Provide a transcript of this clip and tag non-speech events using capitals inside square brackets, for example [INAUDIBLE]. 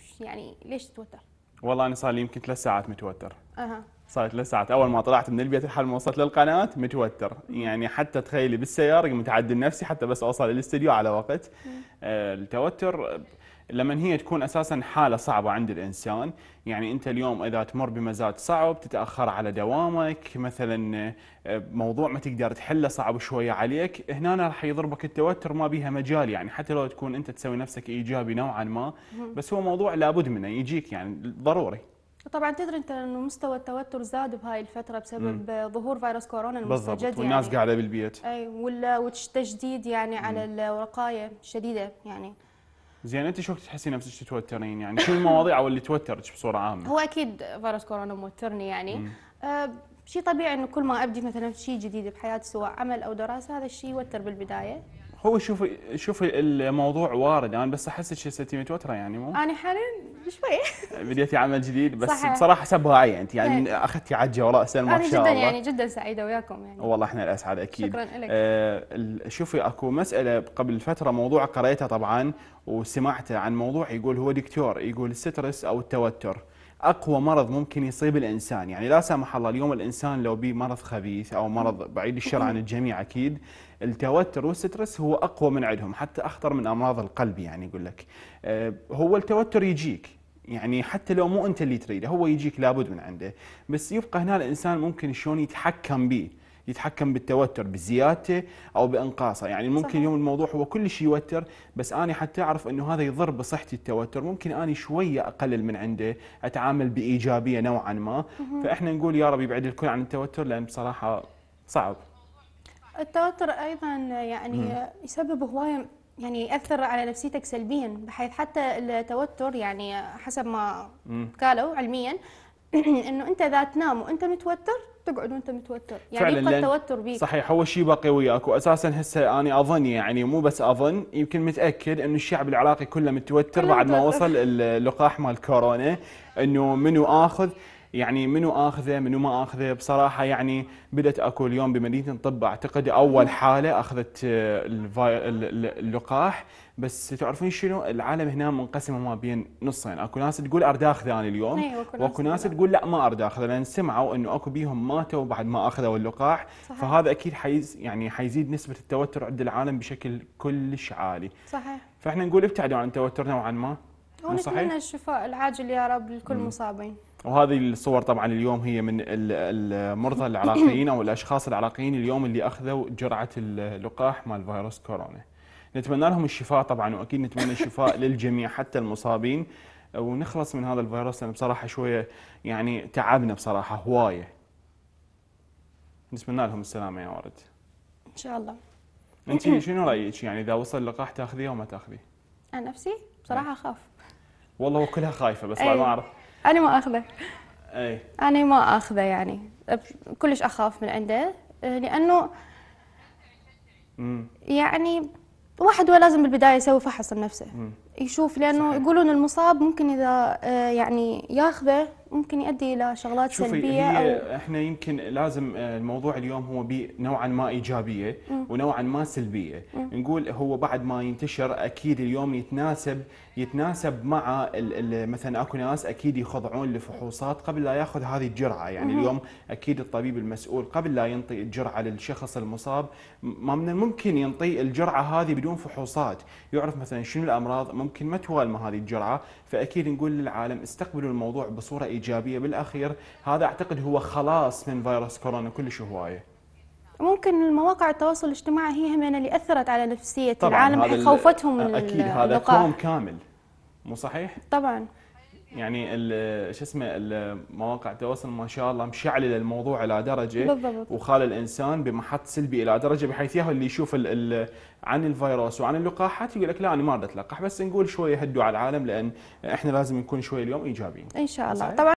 وش يعني ليش تتوتر؟ والله انا صار لي يمكن ثلاث ساعات متوتر. اها صار ثلاث ساعات اول ما طلعت من البيت لحد ما وصلت للقناه متوتر يعني حتى تخيلي بالسياره قمت اعدل نفسي حتى بس اوصل للاستديو على وقت آه، التوتر لما هي تكون اساسا حاله صعبه عند الانسان يعني انت اليوم اذا تمر بمزاج صعب تتاخر على دوامك مثلا آه، موضوع ما تقدر تحله صعب شويه عليك هنا راح يضربك التوتر ما بيها مجال يعني حتى لو تكون انت تسوي نفسك ايجابي نوعا ما بس هو موضوع لابد منه يجيك يعني ضروري طبعا تدري انت انه مستوى التوتر زاد بهاي الفتره بسبب مم. ظهور فيروس كورونا المستجد بالضبط يعني. والناس قاعده بالبيت اي والتجديد يعني مم. على الوقايه الشديده يعني زين انت شو تحسي نفسك تتوترين يعني شو المواضيع او اللي توترك بصوره عامه؟ هو اكيد فيروس كورونا موترني يعني أه شيء طبيعي انه كل ما ابدي مثلا شيء جديد بحياتي سواء عمل او دراسه هذا الشيء يوتر بالبدايه هو شوف شوف الموضوع وارد انا بس احسك ستي متوتره يعني مو انا حاليا شوي بديتي عمل جديد بس صحيح. بصراحه عي انت يعني, يعني إيه. اخذتي عجه وراء سلمى ما شاء الله انا جدا يعني جدا سعيده وياكم يعني والله احنا الاسعد اكيد شكرا لك آه شوفي اكو مساله قبل فتره موضوع قريته طبعا وسمعته عن موضوع يقول هو دكتور يقول السترس او التوتر اقوى مرض ممكن يصيب الانسان يعني لا سمح الله اليوم الانسان لو بيه مرض خبيث او مرض بعيد الشر عن الجميع اكيد التوتر والسترس هو اقوى من عندهم حتى اخطر من امراض القلب يعني يقول لك آه، هو التوتر يجيك يعني حتى لو مو انت اللي تريده هو يجيك لابد من عنده بس يبقى هنا الانسان ممكن شلون يتحكم به يتحكم بالتوتر بزيادته او بانقاصه يعني ممكن صحيح. يوم الموضوع هو كل شيء يوتر بس انا حتى اعرف انه هذا يضر بصحتي التوتر ممكن انا شويه اقلل من عنده اتعامل بايجابيه نوعا ما فاحنا نقول يا رب يبعد الكل عن التوتر لان بصراحه صعب التوتر ايضا يعني مم. يسبب هوايه يعني ياثر على نفسيتك سلبيا بحيث حتى التوتر يعني حسب ما قالوا علميا [COUGHS] انه انت اذا تنام وانت متوتر تقعد وانت متوتر يعني يبقى التوتر بيك صحيح هو شيء باقي وياك واساسا هسه انا اظن يعني مو بس اظن يمكن متاكد انه الشعب العراقي كله متوتر كله بعد متوتر. ما وصل اللقاح مال كورونا انه منو اخذ يعني منو اخذه منو ما اخذه بصراحه يعني بدات اكو اليوم بمدينه الطب اعتقد اول حاله اخذت آه، اللقاح بس تعرفين شنو العالم هنا منقسمه ما بين نصين اكو ناس تقول ارد اخذه انا اليوم أيوة واكو ناس تقول لا ما ارد اخذه لان سمعوا انه اكو بيهم ماتوا بعد ما اخذوا اللقاح صحيح. فهذا اكيد حيز يعني حيزيد نسبه التوتر عند العالم بشكل كلش عالي صحيح فاحنا نقول ابتعدوا عن التوتر نوعا ما ونتمنى الشفاء العاجل يا رب لكل مصابين وهذه الصور طبعا اليوم هي من المرضى العراقيين او الاشخاص العراقيين اليوم اللي اخذوا جرعه اللقاح مال فيروس كورونا. نتمنى لهم الشفاء طبعا واكيد نتمنى الشفاء [LAUGHS] للجميع حتى المصابين ونخلص من هذا الفيروس لان بصراحه شويه يعني تعبنا بصراحه هوايه. نتمنى لهم السلامه يا ورد. ان شاء الله. انت [CLEARS THROAT] شنو رايك يعني اذا وصل اللقاح تاخذيه او ما تاخذيه؟ انا نفسي بصراحه اخاف. والله وكلها خايفه بس إيه. ما اعرف انا ما اخذه اي انا ما اخذه يعني كلش اخاف من عنده آه، لانه يعني واحد هو لازم بالبدايه يسوي فحص لنفسه يشوف لانه صحيح. يقولون المصاب ممكن اذا آه، يعني ياخذه ممكن يؤدي الى شغلات شوفي سلبيه هي او احنا يمكن لازم آه، الموضوع اليوم هو نوعا ما ايجابيه ونوعا ما سلبيه مم. نقول هو بعد ما ينتشر اكيد اليوم يتناسب يتناسب مع مثلا اكو ناس اكيد يخضعون لفحوصات قبل لا ياخذ هذه الجرعه يعني مم. اليوم اكيد الطبيب المسؤول قبل لا ينطي الجرعه للشخص المصاب ما من الممكن ينطي الجرعه هذه بدون فحوصات يعرف مثلا شنو الامراض ممكن ما توالمه هذه الجرعه فاكيد نقول للعالم استقبلوا الموضوع بصوره إيجابية الايجابيه بالاخير هذا اعتقد هو خلاص من فيروس كورونا كلش هوايه ممكن المواقع التواصل الاجتماعي هي هم اللي اثرت على نفسيه العالم خوفتهم من اكيد هذا كوم كامل مو صحيح؟ طبعا يعني شو اسمه مواقع التواصل ما شاء الله مشعلله الموضوع الى درجه بالضبط. وخال الانسان بمحط سلبي الى درجه بحيث ياهو اللي يشوف الـ الـ عن الفيروس وعن اللقاحات يقول لك لا انا ما اتلقح بس نقول شويه هدوا على العالم لان احنا لازم نكون شويه اليوم ايجابيين. ان شاء الله طبعا